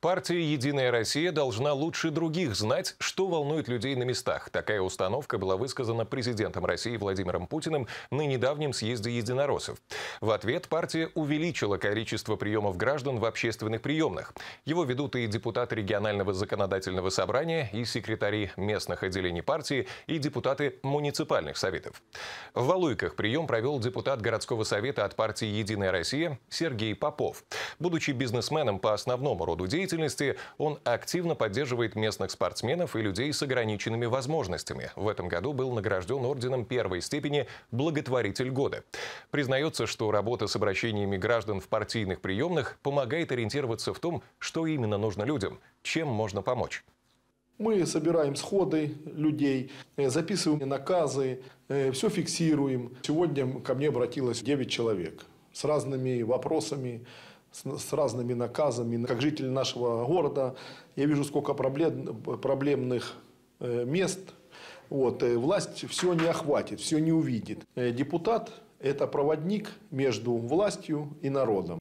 Партия «Единая Россия» должна лучше других знать, что волнует людей на местах. Такая установка была высказана президентом России Владимиром Путиным на недавнем съезде единороссов. В ответ партия увеличила количество приемов граждан в общественных приемных. Его ведут и депутаты регионального законодательного собрания, и секретари местных отделений партии, и депутаты муниципальных советов. В Валуйках прием провел депутат городского совета от партии «Единая Россия» Сергей Попов. Будучи бизнесменом по основному роду деятельности, деятельности, он активно поддерживает местных спортсменов и людей с ограниченными возможностями. В этом году был награжден орденом первой степени «Благотворитель года». Признается, что работа с обращениями граждан в партийных приемных помогает ориентироваться в том, что именно нужно людям, чем можно помочь. Мы собираем сходы людей, э, записываем наказы, э, все фиксируем. Сегодня ко мне обратилось 9 человек с разными вопросами, с, с разными наказами. Как житель нашего города я вижу, сколько проблем, проблемных э, мест. Вот, э, власть все не охватит, все не увидит. Э, депутат – это проводник между властью и народом.